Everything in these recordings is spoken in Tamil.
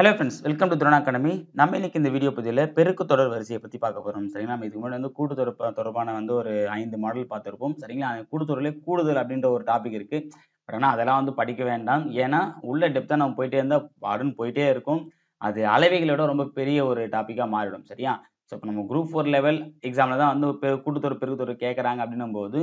hello friends welcome to Thurana academy நம்ம இன்னைக்கு இந்த வீடியோ பதிவில் பெருக்கு தொடர் வரிசையை பற்றி பார்க்க போகிறோம் சரிங்களா நம்ம இதுக்கு முன்னாடி வந்து கூட்டுத்தொடர் தொடர்பான வந்து ஒரு ஐந்து மாடல் பார்த்துருப்போம் சரிங்களா கூட்டுத்தொடரில் கூடுதல் அப்படின்ற ஒரு டாபிக் இருக்குது பட் ஆனால் அதெல்லாம் வந்து படிக்க வேண்டாம் ஏன்னா உள்ள டெப்த்தாக நம்ம போயிட்டே இருந்தால் பாடுன்னு போயிட்டே இருக்கும் அது அளவைகளோட ரொம்ப பெரிய ஒரு டாப்பிக்காக மாறிடும் சரியா ஸோ இப்போ நம்ம குரூப் ஃபோர் லெவல் எக்ஸாமில் தான் வந்து பெரு கூட்டுத்தொடர் தொடர் கேட்குறாங்க அப்படின்னும் போது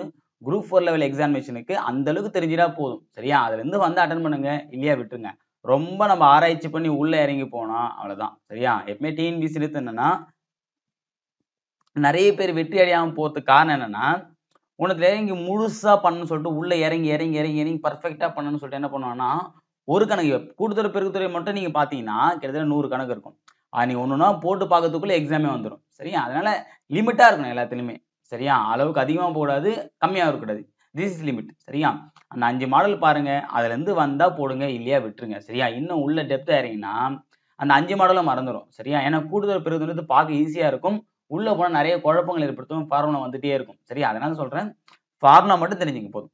குரூப் ஃபோர் லெவல் எக்ஸாமினேஷனுக்கு அந்தளவுக்கு தெரிஞ்சிட்டா போதும் சரியா அதுலேருந்து வந்து அட்டன் பண்ணுங்கள் இல்லையா விட்டுருங்க ரொம்ப நம்ம ஆராய்ச்சி பண்ணி உள்ளே இறங்கி போனோம் அவ்வளோதான் சரியா எப்பவுமே டிஎன்பிசி எடுத்து என்னன்னா நிறைய பேர் வெற்றி அடையாமல் போகிறதுக்கு காரணம் என்னன்னா உனக்கு இறங்கி முழுசாக பண்ணணும்னு சொல்லிட்டு உள்ளே இறங்கி இறங்கி இறங்கி இறங்கி பர்ஃபெக்டாக பண்ணணும்னு சொல்லிட்டு என்ன பண்ணுவாங்கன்னா ஒரு கணக்கு கூட்டுத்துறை பெருக்குத்துறை மட்டும் நீங்கள் பார்த்தீங்கன்னா கிட்டத்தட்ட நூறு கணக்கு இருக்கும் அது நீங்கள் ஒன்றுனா போட்டு பார்க்கறதுக்குள்ளே எக்ஸாமே வந்துடும் சரியா அதனால லிமிட்டாக இருக்கணும் எல்லாத்துலையுமே சரியா அளவுக்கு அதிகமாக போகக்கூடாது கம்மியாக இருக்கக்கூடாது திஸ் இஸ் லிமிட் சரியா அந்த அஞ்சு மாடல் பாருங்கள் அதுலேருந்து வந்தால் போடுங்க இல்லையா விட்டுருங்க சரியா இன்னும் உள்ள டெப்த் ஆகிறீங்கன்னா அந்த அஞ்சு மாடலும் மறந்துடும் சரியா ஏன்னா கூடுதல் பெருதுன்றது பார்க்க ஈஸியாக இருக்கும் உள்ளே போனால் நிறைய குழப்பங்கள் ஏற்படுத்தும் ஃபார்முலா வந்துட்டே இருக்கும் சரியா அதனால சொல்கிறேன் ஃபார்முலா மட்டும் தெரிஞ்சுங்க போதும்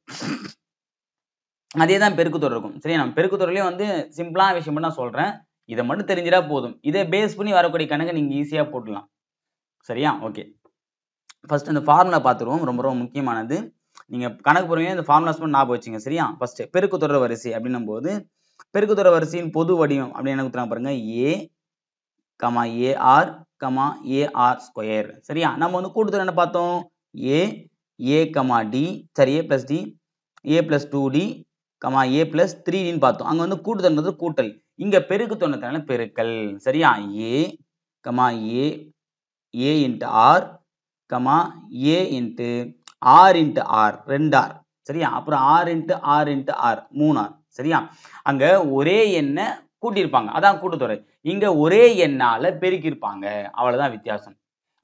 அதே தான் பெருக்குத்தொடர் இருக்கும் சரியா நான் பெருக்குத்தொடர்லேயும் வந்து சிம்பிளான விஷயம் நான் சொல்கிறேன் இதை மட்டும் தெரிஞ்சிடா போதும் இதை பேஸ் பண்ணி வரக்கூடிய கணக்கு நீங்கள் ஈஸியாக போட்டுடலாம் சரியா ஓகே ஃபர்ஸ்ட் அந்த ஃபார்முலா பார்த்துருவோம் ரொம்ப ரொம்ப முக்கியமானது நீங்கள் கணக்கு போடுறீங்க இந்த ஃபார்முலாஸ் மட்டும் ஞாபகம் வச்சுங்க சரியா ஃபஸ்ட்டு பெருக்கு தொடர் வரிசை அப்படின்னும் போது பெருக்கு தொடர் வரிசையின் பொது வடிவம் அப்படின்னு எனக்கு பாருங்க A comma A R comma A R square சரியா நம்ம வந்து கூட்டுத்தொடர் என்ன பார்த்தோம் ஏ ஏ கமா டி சரி A plus D A plus two D comma A plus three டின்னு பார்த்தோம் அங்கே வந்து கூட்டுத்தொடர்ன்றது கூட்டல் இங்கே பெருக்கு தொண்ணூத்தனால பெருக்கல் சரியா A comma A A into R comma A into R into R ரெண்டு ஆர் சரியா அப்புறம் R into R into R மூணு ஆர் சரியா அங்க ஒரே எண்ணை கூட்டியிருப்பாங்க அதான் கூட்டுத்தொடர் இங்க ஒரே எண்ணால பெருக்கியிருப்பாங்க அவ்வளவுதான் வித்தியாசம்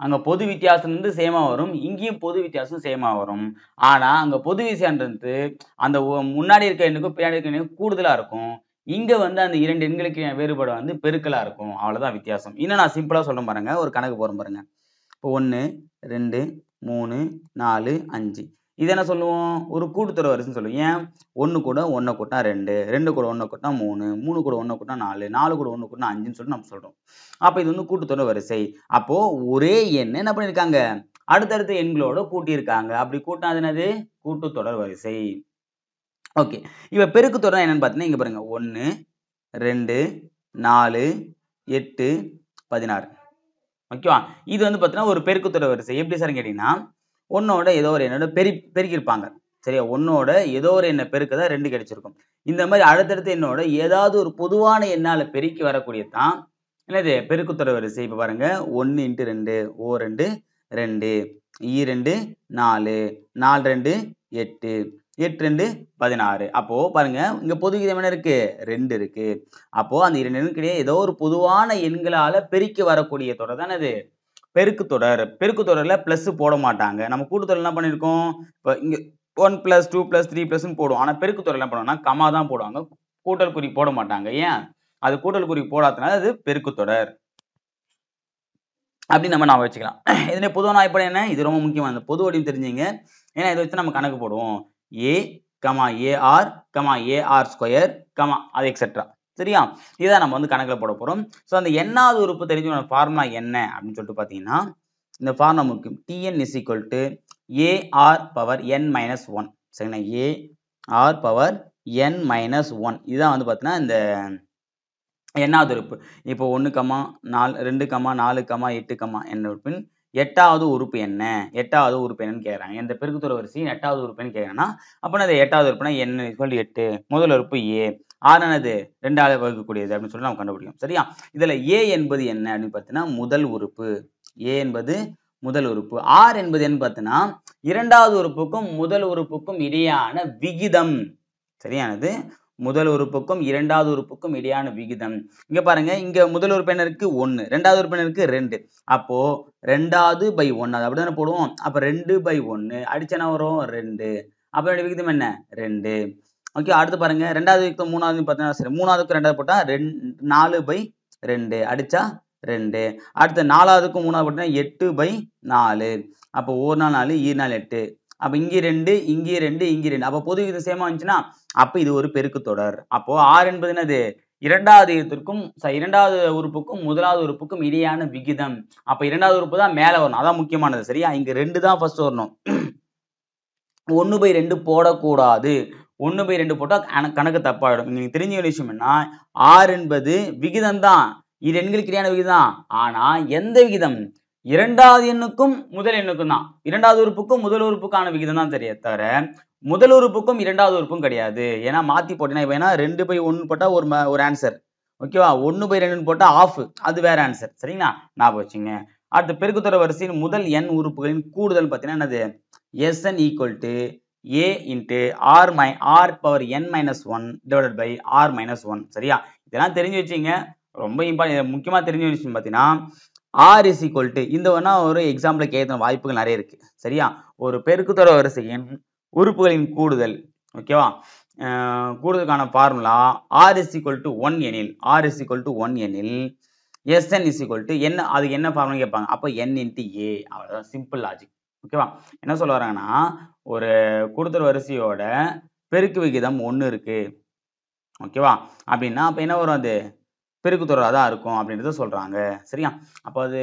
அங்க பொது வித்தியாசம் வந்து சேமா வரும் இங்கேயும் பொது வித்தியாசம் சேமா வரும் ஆனா அங்க பொது விசையான்றது அந்த முன்னாடி இருக்க எண்ணுக்கும் பின்னாடி இருக்க எண்ணுக்கும் கூடுதலா இருக்கும் இங்க வந்து அந்த இரண்டு எண்களுக்கு வேறுபாடு வந்து பெருக்கலா இருக்கும் அவ்வளவுதான் வித்தியாசம் இன்னும் நான் சிம்பிளா சொல்ல பாருங்க ஒரு கணக்கு போறேன் பாருங்க இப்போ ஒன்று ரெண்டு மூணு நாலு அஞ்சு இதை என்ன சொல்லுவோம் ஒரு கூட்டுத்தொடர் வரிசைன்னு சொல்லுவோம் ஏன் ஒன்று கூட ஒன்றை கூட்டினா ரெண்டு ரெண்டு கூட ஒன்றை கூட்டினா மூணு மூணு கூட ஒன்றை கூட்டினா நாலு நாலு கூட ஒன்று கூட்டினா அஞ்சுன்னு சொல்லி நம்ம சொல்கிறோம் அப்போ இது வந்து கூட்டுத்தொடர் வரிசை அப்போது ஒரே எண் என்ன பண்ணியிருக்காங்க அடுத்தடுத்த எண்களோட கூட்டியிருக்காங்க அப்படி கூட்டினா என்னது கூட்டுத்தொடர் வரிசை ஓகே இப்போ பெருக்கு தொடர் என்னென்னு பார்த்தீங்கன்னா இங்கே பாருங்கள் ஒன்று ரெண்டு நாலு எட்டு பதினாறு ஓகேவா இது வந்து பார்த்தீங்கன்னா ஒரு பெருக்குத்தொடர் வரிசை எப்படி சார் கேட்டீங்கன்னா ஒன்னோட ஏதோ ஒரு என்னோட பெரு பெருக்கியிருப்பாங்க சரியா ஒன்னோட ஏதோ ஒரு எண்ணெய் பெருக்க தான் ரெண்டு கிடைச்சிருக்கும் இந்த மாதிரி அடுத்தடுத்து என்னோட ஏதாவது ஒரு பொதுவான எண்ணால் பெருக்கி வரக்கூடியது தான் என்னது பெருக்குத்தொடர் வரிசை இப்போ பாருங்க ஒன்று இன்ட்டு ரெண்டு ஓ ரெண்டு ரெண்டு ஈ ரெண்டு நாலு நாலு ரெண்டு எட்டு எட்டு ரெண்டு பதினாறு அப்போது பாருங்கள் இங்கே பொது விகிதம் என்ன இருக்குது ரெண்டு இருக்குது அப்போது அந்த இரண்டு எண்ணுக்கிடையே ஏதோ ஒரு பொதுவான எண்களால் பெருக்கி வரக்கூடிய தொடர் தானே அது பெருக்கு தொடர் பெருக்கு தொடரில் ப்ளஸ் போட மாட்டாங்க நம்ம கூட்டுத்தொடர் என்ன பண்ணியிருக்கோம் இப்போ இங்கே one plus two plus three ப்ளஸ்னு போடுவோம் ஆனால் பெருக்கு தொடர் என்ன பண்ணுவோம்னா கமா தான் போடுவாங்க கூட்டல் குறி போட மாட்டாங்க ஏன் அது கூட்டல் குறி போடாதனால அது பெருக்கு தொடர் அப்படின்னு நம்ம நான் வச்சுக்கலாம் இதனே பொதுவான வாய்ப்பு என்ன இது ரொம்ப முக்கியமானது பொது வடிவம் தெரிஞ்சுங்க ஏன்னா இதை வச்சு நம்ம கணக்கு போடுவோம் A comma A R comma A R square comma அது எக்ஸெட்ரா சரியா இதுதான் நம்ம வந்து கணக்கில் போட போகிறோம் ஸோ அந்த என்னாவது உறுப்பு தெரிஞ்சு ஃபார்முலா என்ன அப்படின்னு சொல்லிட்டு பார்த்தீங்கன்னா இந்த ஃபார்முலா முக்கியம் T N is equal to A R power N minus one சரிங்களா A R power N minus one இதுதான் வந்து பார்த்தீங்கன்னா இந்த என்னாவது உறுப்பு இப்போ ஒன்று கமா நாலு ரெண்டு கமா நாலு கமா எட்டு கமா என்ன உறுப்பின் எட்டாவது உறுப்பு என்ன எட்டாவது உறுப்பு என்னன்னு கேட்குறாங்க இந்த பெருக்குத்துறை வரிசையின் எட்டாவது உறுப்புன்னு கேட்குறாங்கன்னா அப்போ அது எட்டாவது உறுப்புனா என்ன சொல்லி எட்டு முதல் உறுப்பு ஏ ஆறானது ரெண்டாவது வகுக்கக்கூடியது அப்படின்னு சொல்லி நம்ம கண்டுபிடிக்கும் சரியா இதில் ஏ என்பது என்ன அப்படின்னு பார்த்தீங்கன்னா முதல் உறுப்பு ஏ என்பது முதல் உறுப்பு ஆர் என்பது என்ன பார்த்தீங்கன்னா இரண்டாவது உறுப்புக்கும் முதல் உறுப்புக்கும் இடையான விகிதம் சரியானது முதல் உறுப்புக்கும் இரண்டாவது உறுப்புக்கும் இடையான விகிதம் இங்க பாருங்க இங்க முதல் உறுப்பினருக்கு ஒன்னு ரெண்டாவது உறுப்பினருக்கு ரெண்டு அப்போ ரெண்டாவது பை ஒன்னு அது அப்படி போடுவோம் அப்போ ரெண்டு பை ஒன்னு அடிச்சன வரும் ரெண்டு அப்போ விகிதம் என்ன ரெண்டு ஓகே அடுத்து பாருங்க ரெண்டாவது விகிதம் மூணாவது பார்த்தீங்கன்னா சரி மூணாவதுக்கு ரெண்டாவது போட்டா ரெண் நாலு பை ரெண்டு அடிச்சா ரெண்டு அடுத்து நாலாவதுக்கும் மூணாவது போட்டா எட்டு பை நாலு அப்போ ஒரு நாள் நாலு ஈ நாள் எட்டு அப்போ இங்கே ரெண்டு இங்கே ரெண்டு இங்கே ரெண்டு அப்போ பொது விகிதம் சேமா வந்துச்சுன்னா அப்போ இது ஒரு பெருக்கு தொடர் அப்போ ஆறு என்பது என்னது இரண்டாவது விகிதத்திற்கும் இரண்டாவது உறுப்புக்கும் முதலாவது உறுப்புக்கும் இடையான விகிதம் அப்ப இரண்டாவது உறுப்பு தான் மேலே வரணும் அதான் முக்கியமானது சரியா இங்க ரெண்டு தான் ஃபர்ஸ்ட் வரணும் ஒன்று பை ரெண்டு போடக்கூடாது ஒன்று பை ரெண்டு போட்டால் கணக்கு தப்பாயிடும் இங்கே தெரிஞ்ச ஒரு விஷயம் என்ன ஆறு என்பது விகிதம் தான் இது எண்களுக்கு இடையான விகிதம் ஆனால் எந்த விகிதம் இரண்டாவது எண்ணுக்கும் முதல் எண்ணுக்கும் தான் இரண்டாவது உறுப்புக்கும் முதல் உறுப்புக்கான விகிதம் தான் தெரிய தவிர முதல் உறுப்புக்கும் இரண்டாவது உறுப்பும் கிடையாது ஏன்னா மாற்றி போட்டினா இப்போ ரெண்டு பை ஒன்னு போட்டால் ஒரு ஒரு ஆன்சர் ஓகேவா ஒன்னு பை ரெண்டுன்னு போட்டால் ஆஃப் அது வேற ஆன்சர் சரிங்களா ஞாபகம் வச்சுங்க அடுத்து பெருக்குத்தர வரிசையின் முதல் எண் உறுப்புகளின் கூடுதல் பார்த்தீங்கன்னா என்னது S N equal to A into R மை R power N minus one divided by R minus one சரியா இதெல்லாம் தெரிஞ்சு வச்சுங்க ரொம்ப இம்பார்ட்டன் முக்கியமாக தெரிஞ்சு விஷயம் பார்த்தீங்கன்னா ஆர் இஸ் ஈக்குவல் டு இந்த வேணா ஒரு எக்ஸாம்பிளுக்கு கேட்குற வாய்ப்புகள் நிறைய இருக்கு சரியா ஒரு பெருக்குத்தொடர் வரிசையின் உறுப்புகளின் கூடுதல் ஓகேவா கூடுதலுக்கான formula R is equal to one எனில் R is equal to one எனில் எஸ்என் இஸ் ஈக்குவல் டு என்ன அதுக்கு என்ன ஃபார்முலா கேட்பாங்க அப்போ என் இன்டி ஏ அவ்வளோதான் சிம்பிள் லாஜிக் ஓகேவா என்ன சொல்ல வராங்கன்னா ஒரு கூடுதல் வரிசையோட பெருக்கு விகிதம் ஒன்று இருக்கு ஓகேவா அப்படின்னா அப்போ என்ன வரும் அது பெருக்குத்தொடராக இருக்கும் அப்படின்றத சொல்கிறாங்க சரியா அப்போ அது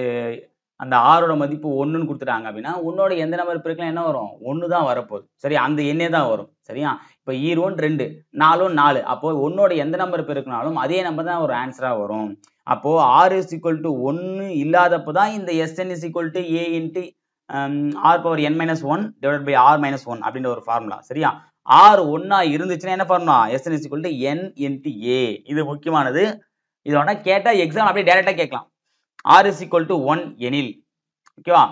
அந்த ஆறோட மதிப்பு ஒன்றுன்னு கொடுத்துட்டாங்க அப்படின்னா உன்னோட எந்த நம்பர் பெருக்கலாம் என்ன வரும் ஒன்று தான் வரப்போகுது சரி அந்த எண்ணே தான் வரும் சரியா இப்போ ஈரோன் e ரெண்டு நாலும் நாலு அப்போ ஒன்னோட எந்த நம்பர் பெருக்கினாலும் அதே நம்பர் தான் ஒரு ஆன்சராக வரும் அப்போது ஆறு இஸ் டு ஒன்று இல்லாதப்போ தான் இந்த S N is equal to A into R power N minus one divide by R minus one அப்படின்ற ஒரு ஃபார்முலா சரியா ஆறு ஒன்னா இருந்துச்சுன்னா என்ன formula S N is equal to N into A இது முக்கியமானது இது வேணா கேட்டால் எக்ஸாம் அப்படியே டேரெக்டாக கேட்கலாம் R is equal to one எனில் ஓகேவா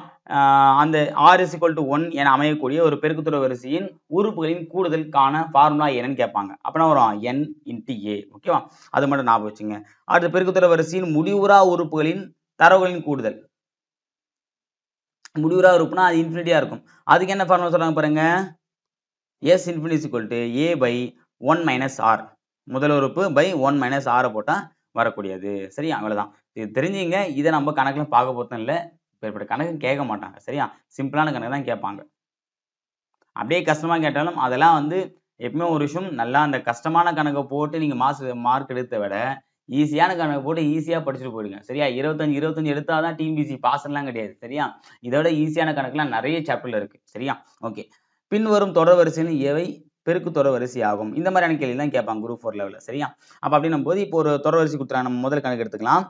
அந்த R is equal to one என அமையக்கூடிய ஒரு பெருக்குத்துறை வரிசையின் உறுப்புகளின் காண ஃபார்முலா என்னன்னு கேட்பாங்க அப்படின்னா வரும் என் இன்டி ஏ ஓகேவா அது மட்டும் ஞாபகம் வச்சுங்க அடுத்த பெருக்குத்துறை வரிசையின் முடிவுறா உறுப்புகளின் தரவுகளின் கூடுதல் முடிவுறா உறுப்புனா அது இன்ஃபினிட்டியா இருக்கும் அதுக்கு என்ன ஃபார்முலா சொல்றாங்க பாருங்க S infinity is equal to A by one minus R முதல் உறுப்பு பை ஒன் மைனஸ் ஆரை போட்டால் வரக்கூடியது சரியா அவ்வளோதான் இது தெரிஞ்சுங்க இதை நம்ம கணக்கில் பார்க்க போகிறதும் இல்லை இப்படி கணக்கு கேட்க மாட்டாங்க சரியா சிம்பிளான கணக்கு தான் கேட்பாங்க அப்படியே கஷ்டமாக கேட்டாலும் அதெல்லாம் வந்து எப்பவுமே ஒரு விஷயம் நல்லா அந்த கஷ்டமான கணக்கை போட்டு நீங்கள் மாஸ் மார்க் எடுத்த விட ஈஸியான கணக்கு போட்டு ஈஸியாக படிச்சுட்டு போயிடுங்க சரியா இருபத்தஞ்சு இருபத்தஞ்சு எடுத்தால் தான் டிபிசி பாஸ்லாம் கிடையாது சரியா இதோட ஈஸியான கணக்குலாம் நிறைய சாப்டர்ல இருக்கு சரியா ஓகே பின்வரும் தொடர்வரிசைன்னு எவை பெருக்கு தொடர்வரிசி ஆகும் இந்த மாதிரியான கேள்வி தான் கேட்பாங்க குரூப் ஃபோர் லெவலில் சரியா அப்போ அப்படின்னும் போது இப்போ ஒரு தொடர்வரிசி கொடுத்துறாங்க நம்ம முதல் கணக்கு எடுத்துக்கலாம்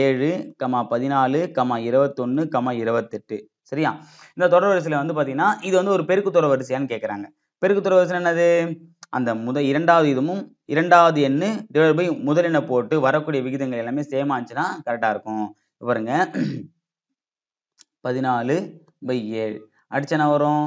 ஏழு கமா பதினாலு கமா இருபத்தொன்னு கமா இருபத்தெட்டு சரியா இந்த தொடர்வரிசையில் வந்து பார்த்தீங்கன்னா இது வந்து ஒரு பெருக்கு தொடர்வரிசையான்னு கேட்குறாங்க பெருக்கு தொடர்வரிசை என்னது அந்த முத இரண்டாவது இதுவும் இரண்டாவது எண்ணு டிவைட் பை முதல் எண்ணை போட்டு வரக்கூடிய விகிதங்கள் எல்லாமே சேம் ஆச்சுன்னா கரெக்டாக இருக்கும் பாருங்க பதினாலு பை ஏழு அடிச்சனா வரும்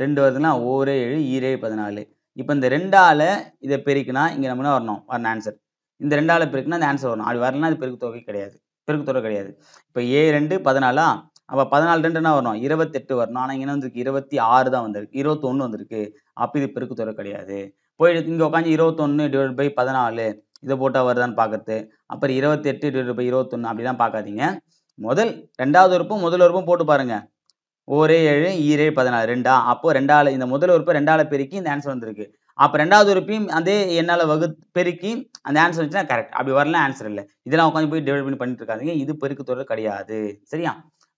ரெண்டு வருதுன்னா ஓரே ஏழு ஈரே பதினாலு இப்போ இந்த ரெண்டால் இதை பெருக்கினா இங்கே நம்ம வரணும் வரணும் ஆன்சர் இந்த ரெண்டால் பெருக்குனா அந்த ஆன்சர் வரணும் அப்படி வரலன்னா அது பெருக்கு தொகை கிடையாது பெருக்கு தொகை கிடையாது இப்போ ஏ ரெண்டு பதினாலா அப்போ பதினாலு என்ன வரணும் இருபத்தெட்டு வரணும் ஆனால் இங்கே வந்துருக்கு இருபத்தி ஆறு தான் வந்திருக்கு இருபத்தொன்று வந்திருக்கு அப்போ இது பெருக்கு தொகை கிடையாது போய் இங்கே உட்காந்து இருபத்தொன்று டிவைட் பை பதினாலு இதை போட்டால் வருதான்னு பார்க்குறது அப்புறம் இருபத்தெட்டு டிவைட் பை இருபத்தொன்று அப்படிலாம் பார்க்காதீங்க முதல் ரெண்டாவது உறுப்பும் முதல் உறுப்பும் போட்டு பாருங்கள் ஒரே ஏழு ஈரேழு பதினாறு ரெண்டா அப்போ ரெண்டாவது இந்த முதல் உறுப்பு ரெண்டாவது பெருக்கி இந்த ஆன்சர் வந்திருக்கு அப்போ ரெண்டாவது உறுப்பையும் அதே என்னால் வகு பெருக்கி அந்த ஆன்சர் வந்துச்சுன்னா கரெக்ட் அப்படி வரலாம் ஆன்சர் இல்லை இதெல்லாம் உட்காந்து போய் டிவைட் பண்ணி பண்ணிட்டு இருக்காதிங்க இது பெருக்கு தொடர் கிடையாது சரியா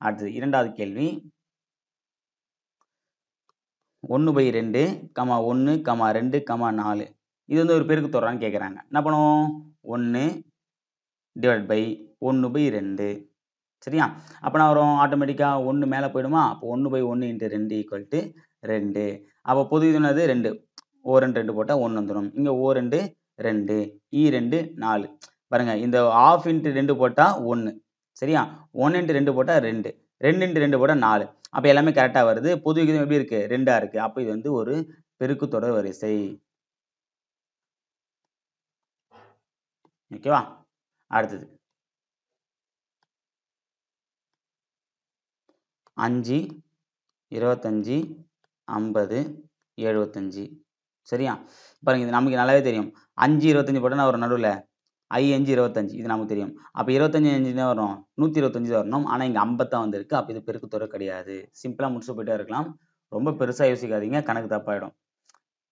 அடுத்தது இரண்டாவது கேள்வி ஒன்று பை ரெண்டு கமா ஒன்று கமா ரெண்டு கமா நாலு இது வந்து ஒரு பெருக்கு தொடரான்னு கேட்குறாங்க என்ன பண்ணுவோம் ஒன்று டிவைட் பை ஒன்று பை ரெண்டு சரியா அப்போ நான் வரும் ஆட்டோமேட்டிக்காக ஒன்று மேலே போயிடுமா அப்போ ஒன்று பை ஒன்று இன்ட்டு ரெண்டு ஈக்குவல் டு ரெண்டு அப்போ பொது இதுனது ரெண்டு ஓ ரெண்டு ரெண்டு போட்டால் ஒன்று வந்துடும் இங்கே ஓ ரெண்டு ரெண்டு இ e ரெண்டு நாலு பாருங்கள் இந்த ஆஃப் இன்ட்டு ரெண்டு போட்டால் ஒன்று சரியா ஒன் இன்ட்டு ரெண்டு போட்டால் ரெண்டு ரெண்டு இன்ட்டு ரெண்டு போட்டால் நாலு அப்போ எல்லாமே கரெக்டாக வருது பொது விகிதம் எப்படி இருக்குது ரெண்டாக இருக்குது அப்போ இது வந்து ஒரு பெருக்கு தொடர் வரிசை ஓகேவா அடுத்தது அஞ்சு இருபத்தஞ்சி ஐம்பது எழுபத்தஞ்சி சரியா பாருங்கள் இது நமக்கு நல்லாவே தெரியும் அஞ்சு இருபத்தஞ்சி போட்டோன்னா ஒரு நடுவில் ஐ அஞ்சு இருபத்தஞ்சி இது நமக்கு தெரியும் அப்போ இருபத்தஞ்சி அஞ்சு தான் வரும் நூற்றி இருபத்தஞ்சி தான் வரணும் ஆனால் இங்கே ஐம்பத்தான் வந்திருக்கு அப்போ இது பெருக்குத்தொகை கிடையாது சிம்பிளாக முடிச்சு போயிட்டே இருக்கலாம் ரொம்ப பெருசாக யோசிக்காதீங்க கணக்கு தப்பாயிடும்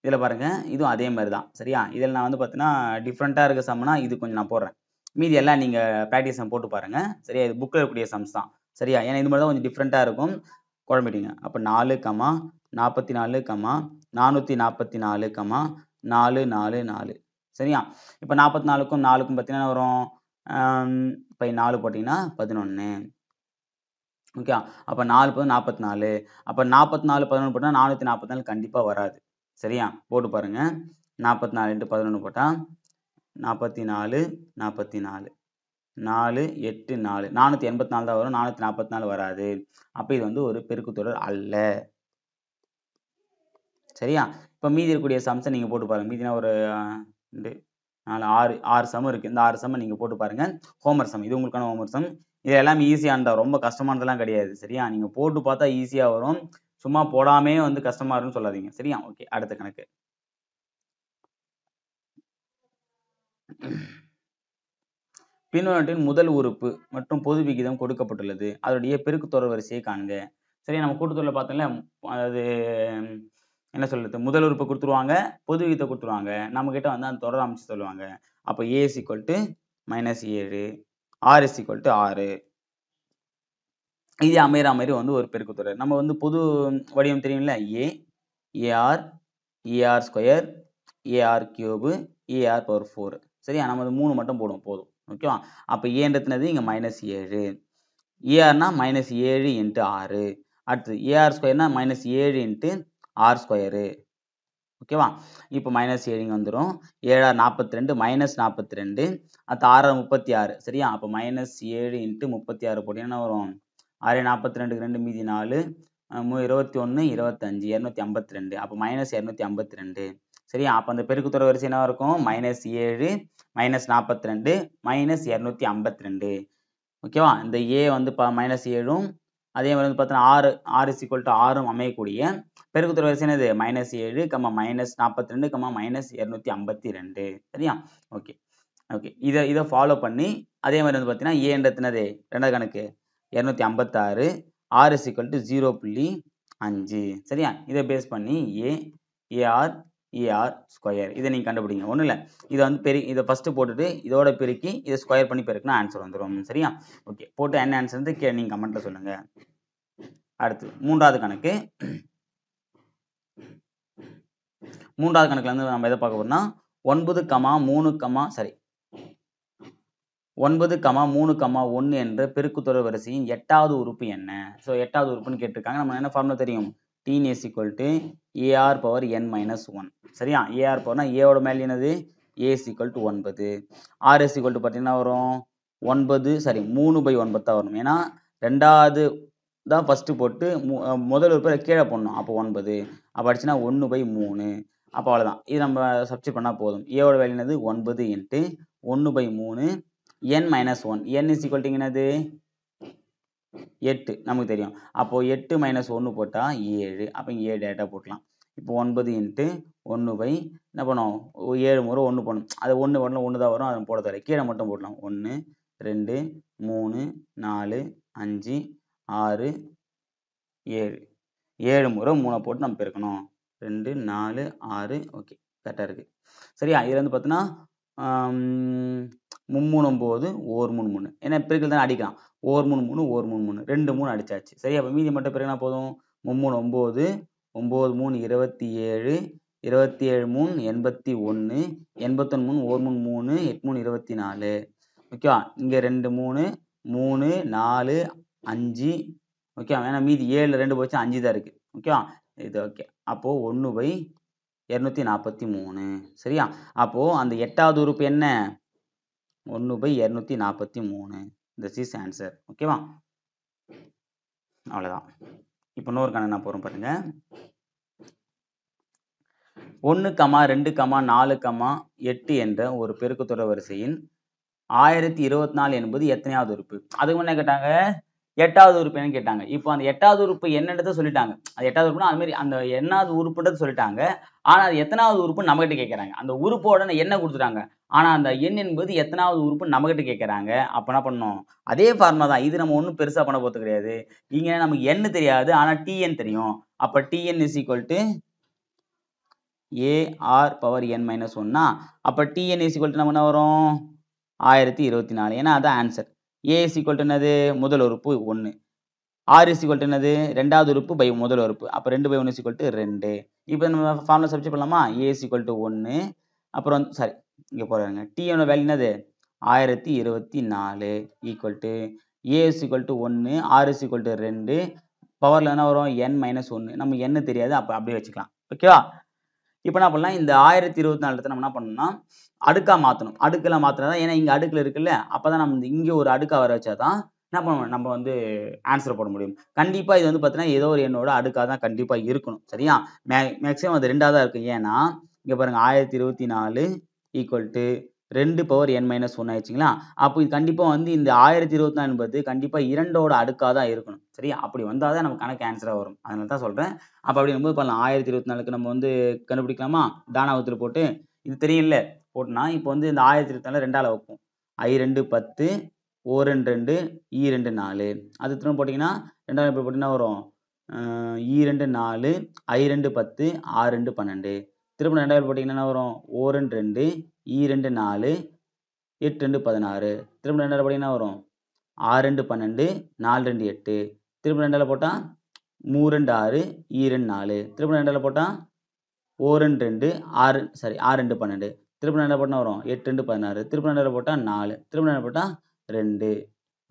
இதில் பாருங்கள் இதுவும் அதே மாதிரி தான் சரியா இதில் நான் வந்து பார்த்தீங்கன்னா டிஃப்ரெண்ட்டாக இருக்க சம்னா இது கொஞ்சம் நான் போடுறேன் மீதி எல்லாம் நீங்கள் ப்ராக்டிஸ் போட்டு பாருங்கள் சரியா இது புக்கில் இருக்கக்கூடிய சம்ஸ் தான் சரியா ஏன்னா இது மாதிரி தான் கொஞ்சம் டிஃப்ரெண்ட்டாக இருக்கும் குழம்பிட்டீங்க அப்போ நாலு கமா நாற்பத்தி நாலு கமா நானூற்றி நாற்பத்தி நாலு கமா நாலு நாலு நாலு சரியா இப்போ நாற்பத்தி நாலுக்கும் நாலுக்கும் பார்த்தீங்கன்னா வரும் இப்போ நாலு போட்டிங்கன்னா பதினொன்று ஓகே அப்போ நாலு போது நாற்பத்தி நாலு அப்போ நாற்பத்தி நாலு பதினொன்று போட்டால் நானூற்றி நாற்பத்தி நாலு கண்டிப்பாக வராது சரியா போட்டு பாருங்கள் நாற்பத்தி நாலு இன்ட்டு பதினொன்று போட்டால் நாற்பத்தி நாலு நாற்பத்தி நாலு நாலு எட்டு நாலு நானூற்றி எண்பத்தி நாலு தான் வரும் நானூற்றி நாற்பத்தி நாலு வராது அப்போ இது வந்து ஒரு பெருக்குத்தொடர் அல்ல சரியா இப்போ மீதி இருக்கக்கூடிய சம்சை நீங்கள் போட்டு பாருங்கள் மீதினா ஒரு ரெண்டு நாலு ஆறு ஆறு சம் இருக்குது இந்த ஆறு சம்மை நீங்கள் போட்டு பாருங்கள் ஹோம்ஒர்க் சம் இது உங்களுக்கான ஹோம்ஒர்க் சம் இது எல்லாமே ஈஸியானதா ரொம்ப கஷ்டமானதெல்லாம் கிடையாது சரியா நீங்கள் போட்டு பார்த்தா ஈஸியாக வரும் சும்மா போடாமே வந்து கஷ்டமா இருக்குன்னு சொல்லாதீங்க சரியா ஓகே அடுத்த கணக்கு பின்னொட்டின் முதல் உறுப்பு மற்றும் பொது விகிதம் கொடுக்கப்பட்டுள்ளது அதனுடைய பெருக்கு தொடர் வரிசையை காண்க சரி நம்ம கூட்டத்தொடரில் பார்த்தோம்ல அதாவது என்ன சொல்றது முதல் உறுப்பு கொடுத்துருவாங்க பொது விகிதத்தை கொடுத்துருவாங்க நம்மக்கிட்ட வந்து அந்த தொடர் அமைச்சு சொல்லுவாங்க அப்போ ஏஎஸ் ஈக்குவல் டு மைனஸ் ஏழு ஆர்எஸ் ஈக்குவல் டு ஆறு இது அமைகிற மாதிரி வந்து ஒரு பெருக்கு தொடர் நம்ம வந்து பொது வடிவம் தெரியும்ல A A R A R square A R cube A R power four சரியா நம்ம அது மூணு மட்டும் போடுவோம் போதும் ஓகேவா அப்போ ஏன்றதுனது இங்கே மைனஸ் ஏழு ஏஆர்னா மைனஸ் ஏழு இன்ட்டு ஆறு அடுத்து ஏஆர் ஸ்கொயர்னா மைனஸ் ஏழு இன்ட்டு ஆர் ஸ்கொயரு ஓகேவா இப்போ மைனஸ் ஏழுங்க வந்துடும் ஏழாறு நாற்பத்தி ரெண்டு மைனஸ் நாற்பத்தி ரெண்டு அடுத்து ஆறு முப்பத்தி ஆறு சரியா அப்போ மைனஸ் ஏழு இன்ட்டு முப்பத்தி ஆறு போட்டு என்ன வரும் ஆறு நாற்பத்தி ரெண்டுக்கு ரெண்டு மீதி நாலு இருபத்தி ஒன்று இருபத்தஞ்சி இரநூத்தி ஐம்பத்தி ரெண்டு அப்போ மைனஸ் இரநூத்தி ஐம்பத்தி ரெண்டு சரியா அப்போ அந்த பெருக்குத்தொடர் வரிசை என்ன இருக்கும் மைனஸ் ஏழு மைனஸ் நாற்பத்தி ரெண்டு மைனஸ் இரநூத்தி ஐம்பத்தி ரெண்டு ஓகேவா இந்த ஏ வந்து பா மைனஸ் ஏழும் அதே மாதிரி வந்து பார்த்தீங்கன்னா ஆறு ஆறு சிக்வல் டு ஆறும் அமையக்கூடிய பெருக்குத்தொடர் வரிசை என்னது மைனஸ் ஏழு கம்ம மைனஸ் நாற்பத்தி ரெண்டு கம்ம மைனஸ் இரநூத்தி ஐம்பத்தி ரெண்டு சரியா ஓகே ஓகே இதை இதை ஃபாலோ பண்ணி அதே மாதிரி வந்து பார்த்தீங்கன்னா ஏன்றதுனது ரெண்டாவது கணக்கு இரநூத்தி ஐம்பத்தாறு ஆறு இஸ் டு ஜீரோ புள்ளி அஞ்சு சரியா இதை பேஸ் பண்ணி A A R A R e square இதை நீங்கள் கண்டுபிடிங்க ஒன்றும் இல்லை இதை வந்து பெரு இதை ஃபஸ்ட்டு போட்டுட்டு இதோட பெருக்கி இதை ஸ்கொயர் பண்ணி பெருக்குனா ஆன்சர் வந்துடும் சரியா ஓகே போட்டு என்ன ஆன்சர்ந்து கே நீங்கள் கமெண்ட்டில் சொல்லுங்கள் அடுத்து மூன்றாவது கணக்கு மூன்றாவது கணக்குல இருந்து நம்ம எதை பார்க்க போறோம்னா ஒன்பது கமா மூணு கமா சாரி ஒன்பது கமா மூணு கமா ஒன்று என்ற பெருக்குத்தொடர் வரிசையின் எட்டாவது உறுப்பு என்ன ஸோ எட்டாவது உறுப்புன்னு கேட்டிருக்காங்க நம்ம என்ன ஃபார்முலா தெரியும் T N is equal to A R power N minus one சரியா ஏஆர் பவர்னா ஏவோட மேல் என்னது ஏ இஸ் டு ஒன்பது ஆர் எஸ் ஈக்குவல் டு பார்த்தீங்கன்னா வரும் ஒன்பது சாரி மூணு பை ஒன்பது தான் வரும் ஏன்னா ரெண்டாவது தான் ஃபஸ்ட்டு போட்டு முதல் ஒரு பேர் கீழே போடணும் அப்போ ஒன்பது அப்போ அடிச்சுன்னா ஒன்று பை மூணு அப்போ அவ்வளோதான் இது நம்ம சப்ஸ்டியூட் பண்ணால் போதும் ஏவோட வேல்யூ என்னது ஒன்பது இன்ட்டு ஒன்று பை மூணு N minus one N is equal என்னது எட்டு நமக்கு தெரியும் அப்போது எட்டு மைனஸ் ஒன்று போட்டால் ஏழு அப்போ இங்கே ஏழு டேட்டா போட்டலாம் இப்போ ஒன்பது இன்ட்டு ஒன்று பை என்ன பண்ணோம் ஏழு முறை ஒன்று போடணும் அது ஒன்று ஒன்று ஒன்று தான் வரும் அதை போட தர கீழே மட்டும் போடலாம் ஒன்று ரெண்டு மூணு நாலு அஞ்சு ஆறு ஏழு ஏழு முறை மூணை போட்டு நம்ம பெருக்கணும் ரெண்டு நாலு ஆறு ஓகே கரெக்டாக இருக்குது சரியா இதில் வந்து பார்த்தோன்னா மும்மூணும் போது ஓர் மூணு மூணு ஏன்னா பெருக்கல் தானே அடிக்கலாம் ஓர் மூணு மூணு ஓர் மூணு மூணு ரெண்டு மூணு அடிச்சாச்சு சரி அப்போ மீதி மட்டும் பிறகு என்ன போதும் மும்மூணு ஒம்பது ஒம்பது மூணு இருபத்தி ஏழு இருபத்தி ஏழு மூணு எண்பத்தி ஒன்று எண்பத்தொன்று மூணு ஓர் மூணு மூணு மூணு இருபத்தி நாலு ஓகேவா இங்கே ரெண்டு மூணு மூணு நாலு அஞ்சு ஓகேவா ஏன்னா மீதி ஏழு ரெண்டு போச்சு அஞ்சு தான் இருக்குது ஓகேவா இது ஓகே அப்போது ஒன்று பை இரநூத்தி நாற்பத்தி மூணு சரியா அப்போது அந்த எட்டாவது உறுப்பு என்ன ஒன்று பை இரநூத்தி நாற்பத்தி மூணு திஸ் இஸ் ஆன்சர் ஓகேவா அவ்வளோதான் இப்போ இன்னொரு கணக்கு நான் போகிறோம் பாருங்க ஒன்று கமா ரெண்டு கமா நாலு கமா எட்டு என்ற ஒரு பெருக்குத்தொடர் வரிசையின் ஆயிரத்தி இருபத்தி நாலு என்பது எத்தனையாவது உறுப்பு அதுக்கு முன்னே கேட்டாங்க எட்டாவது உறுப்பு என்னன்னு கேட்டாங்க இப்போ அந்த எட்டாவது உறுப்பு என்னன்றதை சொல்லிட்டாங்க அது எட்டாவது உறுப்புனா அது மாதிரி அந்த என்னாவது உறுப்புன்றது சொல்லிட்டாங்க ஆனால் அது எத்தனாவது உறுப்பு நம்மகிட்ட கேட்குறாங்க அந்த உறுப்போட என்ன கொடுத்துட்டாங்க ஆனால் அந்த எண் என்பது எத்தனாவது உறுப்பு நம்மகிட்ட கேட்குறாங்க அப்போ என்ன பண்ணோம் அதே ஃபார்மா தான் இது நம்ம ஒன்றும் பெருசாக பண்ண போகிறது கிடையாது இங்கே நமக்கு எண் தெரியாது ஆனால் டிஎன் தெரியும் அப்போ T N is equal to A R power N minus ஒன்னா அப்போ டிஎன் இஸ் ஈக்குவல் டு நம்ம என்ன வரும் ஆயிரத்தி இருபத்தி நாலு ஏன்னா அதான் ஆன்சர் ஏ சீக்வல் என்னது முதல் உறுப்பு ஒன்று ஆர் சீக்வல் என்னது ரெண்டாவது உறுப்பு பை முதல் உறுப்பு அப்போ ரெண்டு பை ஒன்று சீக்வல் ரெண்டு இப்போ நம்ம ஃபார்முலா சப்ஜெக்ட் பண்ணலாமா ஏ சீக்வல் ஒன்று அப்புறம் சாரி இங்கே போகிறாங்க டி வேல்யூ என்னது ஆயிரத்தி இருபத்தி நாலு ஈக்குவல் டு ஏ சீக்வல் ஒன்று ஆர் சீக்வல் ரெண்டு பவரில் என்ன வரும் என் மைனஸ் ஒன்று நம்ம என்ன தெரியாது அப்போ அப்படியே வச்சுக்கலாம் ஓகேவா இப்போ என்ன பண்ணலாம் இந்த ஆயிரத்தி இருபத்தி நாலு இடத்துல நம்ம என்ன பண்ணோம்னா அடுக்காக மாற்றணும் அடுக்கெல்லாம் மாற்றினா தான் ஏன்னா இங்கே அடுக்கில் இருக்குல்ல அப்போ தான் நம்ம இங்கே ஒரு அடுக்காக வர வச்சா தான் என்ன பண்ணுவோம் நம்ம வந்து ஆன்சர் போட முடியும் கண்டிப்பாக இது வந்து பார்த்தீங்கன்னா ஏதோ ஒரு எண்ணோட அடுக்காக தான் கண்டிப்பாக இருக்கணும் சரியா மே மேக்ஸிமம் அது ரெண்டாக தான் இருக்கும் ஏன்னா இங்கே பாருங்கள் ஆயிரத்தி இருபத்தி நாலு ஈக்குவல் டு ரெண்டு பவர் என் மைனஸ் ஒன் ஆயிடுச்சிங்களா அப்போ இது கண்டிப்பாக வந்து இந்த ஆயிரத்தி இருபத்தி நாலு என்பது கண்டிப்பாக இரண்டோட அடுக்காக தான் இருக்கணும் சரியா அப்படி வந்தால் தான் நம்ம கணக்கு ஆன்சராக வரும் அதனால தான் சொல்கிறேன் அப்போ அப்படி போது பண்ணலாம் ஆயிரத்தி இருபத்தி நாலுக்கு நம்ம வந்து கண்டுபிடிக்கலாமா தானாவத்தில் போட்டு இது தெரியல போட்டோம்னா இப்போ வந்து இந்த ஆயிரத்தி இருபத்தி ரெண்டால் வைப்போம் ஐ ரெண்டு பத்து ஓ ரெண்டு ரெண்டு ஈ ரெண்டு நாலு அது திரும்ப போட்டிங்கன்னா ரெண்டாவது இப்போ போட்டிங்கன்னா வரும் ஈ ரெண்டு நாலு ஐ ரெண்டு பத்து ஆ ரெண்டு பன்னெண்டு திரும்ப ரெண்டாவது போட்டிங்கன்னா என்ன வரும் ஓ ரெண்டு ரெண்டு ஈ ரெண்டு நாலு எட்டு ரெண்டு பதினாறு திரும்ப ரெண்டாவது போட்டிங்கன்னா வரும் ஆறு ரெண்டு பன்னெண்டு நாலு ரெண்டு எட்டு திரும்ப ரெண்டாவில் போட்டால் மூ ரெண்டு ஆறு ஈ ரெண்டு நாலு திரும்ப ரெண்டாவில் போட்டால் ஓ ரெண்டு ரெண்டு ஆறு சாரி ஆறு ரெண்டு பன்னெண்டு திரும்ப என்ன போட்டால் வரும் எட்டு ரெண்டு பதினாறு திரும்ப நடுவில் போட்டால் நாலு திரும்ப நடுவில் போட்டால் ரெண்டு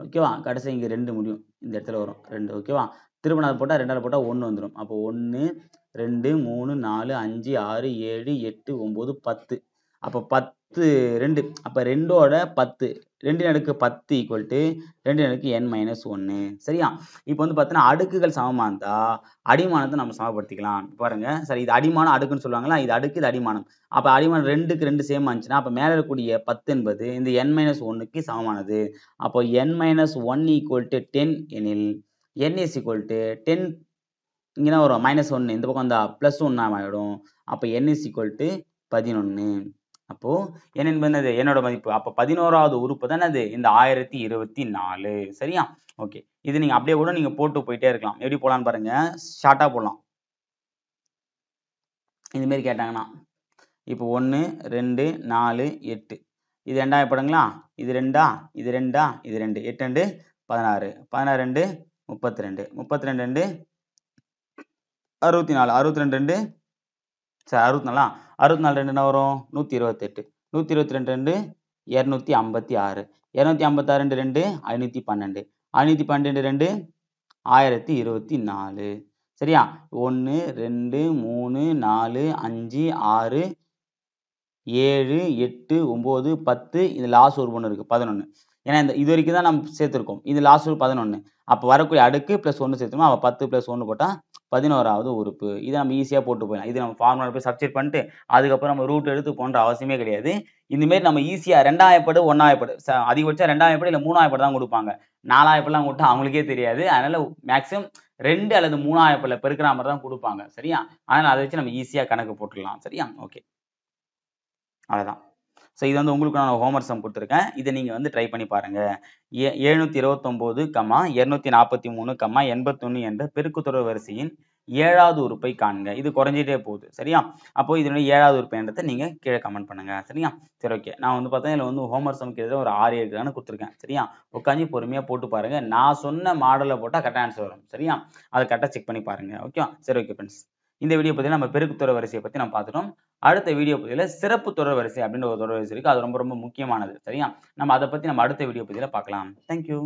ஓகேவா கடைசி இங்கே ரெண்டு முடியும் இந்த இடத்துல வரும் ரெண்டு ஓகேவா திரும்ப நாள் போட்டால் ரெண்டாவது போட்டால் ஒன்று வந்துடும் அப்போ ஒன்று ரெண்டு மூணு நாலு அஞ்சு ஆறு ஏழு எட்டு ஒம்பது பத்து அப்போ பத்து ரெண்டு அப்போ ரெண்டோட பத்து ரெண்டு அடுக்கு பத்து ஈக்குவல் டு ரெண்டு அடுக்கு என் மைனஸ் ஒன்று சரியா இப்போ வந்து பார்த்தீங்கன்னா அடுக்குகள் சமமாக இருந்தால் அடிமானத்தை நம்ம சமப்படுத்திக்கலாம் பாருங்க சரி இது அடிமானம் அடுக்குன்னு சொல்லுவாங்களா இது அடுக்கு இது அடிமானம் அப்போ அடிமானம் ரெண்டுக்கு ரெண்டு சேம் ஆச்சுன்னா அப்போ மேலே இருக்கக்கூடிய பத்து என்பது இந்த என் மைனஸ் ஒன்றுக்கு சமமானது அப்போ N minus one equal to ten எனில் N is equal to ten இங்கேனா வரும் மைனஸ் ஒன்று இந்த பக்கம் அந்த ப்ளஸ் ஒன்றா ஆகிடும் அப்போ என் இஸ் ஈக்குவல் டு பதினொன்று அப்போ n என்பது என்னோட மதிப்பு அப்ப பதினோராவது உறுப்பு தானே அது இந்த ஆயிரத்தி இருபத்தி நாலு சரியா ஓகே இது நீங்க அப்படியே கூட நீங்க போட்டு போயிட்டே இருக்கலாம் எப்படி போலான்னு பாருங்க ஷார்ட்டா போடலாம் இது மாதிரி கேட்டாங்கன்னா இப்போ ஒன்று ரெண்டு நாலு எட்டு இது ரெண்டா எப்படுங்களா இது ரெண்டா இது ரெண்டா இது ரெண்டு எட்டு ரெண்டு பதினாறு பதினாறு ரெண்டு முப்பத்தி ரெண்டு முப்பத்தி ரெண்டு ரெண்டு அறுபத்தி நாலு அறுபத்தி ரெண்டு ரெண்டு சரி அறுபத்தி நாலா அறுபத்தி நாலு ரெண்டு என்ன வரும் நூற்றி இருபத்தெட்டு நூற்றி இருபத்தி ரெண்டு ரெண்டு இரநூத்தி ஐம்பத்தி ஆறு இரநூத்தி ஐம்பத்தாறு ரெண்டு ரெண்டு ஐநூற்றி பன்னெண்டு ஐநூற்றி பன்னெண்டு ரெண்டு ஆயிரத்தி இருபத்தி நாலு சரியா ஒன்று ரெண்டு மூணு நாலு அஞ்சு ஆறு ஏழு எட்டு ஒம்பது பத்து இது லாஸ்ட் ஒரு ஒன்று இருக்குது பதினொன்று ஏன்னா இந்த இது வரைக்கும் தான் நம்ம சேர்த்துருக்கோம் இது லாஸ்ட் ஒரு பதினொன்று அப்போ வரக்கூடிய அடுக்கு ப்ளஸ் ஒன்று சேர்த்துமா அப்போ பத்து ப்ளஸ் ஒன்று போட்டால் பதினோராவது உறுப்பு இதை நம்ம ஈஸியாக போட்டு போயிடலாம் இது நம்ம ஃபார்முலா போய் சப்ஜெக்ட் பண்ணிட்டு அதுக்கப்புறம் நம்ம ரூட் எடுத்து போன்ற அவசியமே கிடையாது இந்தமாரி நம்ம ஈஸியாக ஒன்றாயப்படு ச அதிகபட்சம் ரெண்டாயப்படு இல்லை மூணாயப்படு தான் கொடுப்பாங்க நாலாயப்படலாம் கொடுத்தா அவங்களுக்கே தெரியாது அதனால் மேக்ஸிமம் ரெண்டு அல்லது மூணாயப்படில் பெருக்கிற மாதிரி தான் கொடுப்பாங்க சரியா அதனால் அதை வச்சு நம்ம ஈஸியாக கணக்கு போட்டுடலாம் சரியா ஓகே அவ்வளோதான் ஸோ இது வந்து உங்களுக்கு நான் ஹோம்ஒர்க் சம் கொடுத்துருக்கேன் இதை நீங்கள் வந்து ட்ரை பண்ணி பாருங்கள் ஏ எழுநூற்றி இருபத்தொம்போது கம்மா இரநூத்தி நாற்பத்தி மூணு கம்மா எண்பத்தொன்று என்ற பெருக்குத்தொடர் வரிசையின் ஏழாவது உறுப்பை காணுங்க இது குறைஞ்சிட்டே போகுது சரியா அப்போ இதனுடைய ஏழாவது என்றதை நீங்கள் கீழே கமெண்ட் பண்ணுங்க சரியா சரி ஓகே நான் வந்து பார்த்தா இதில் வந்து ஹோம்ஒர்க் சமைக்கிறது ஒரு ஆறு ஏழு தானே கொடுத்துருக்கேன் சரியா உட்காந்து பொறுமையாக போட்டு பாருங்கள் நான் சொன்ன மாடலை போட்டால் கரெக்டாக ஆன்சர் வரும் சரியா அதை கரெக்டாக செக் பண்ணி பாருங்க ஓகே சரி ஓகே ஃப்ரெண்ட்ஸ் இந்த வீடியோ பற்றியில் நம்ம பெருக்கு தொடர் வரிசையை பற்றி நம்ம பார்த்துட்டோம் அடுத்த வீடியோ பற்றியில் சிறப்பு தொடர் வரிசை அப்படின்ற ஒரு தொடர் வரிசை இருக்குது அது ரொம்ப ரொம்ப முக்கியமானது சரியா நம்ம அதை பற்றி நம்ம அடுத்த வீடியோ பற்றியில் பார்க்கலாம் தேங்க்யூ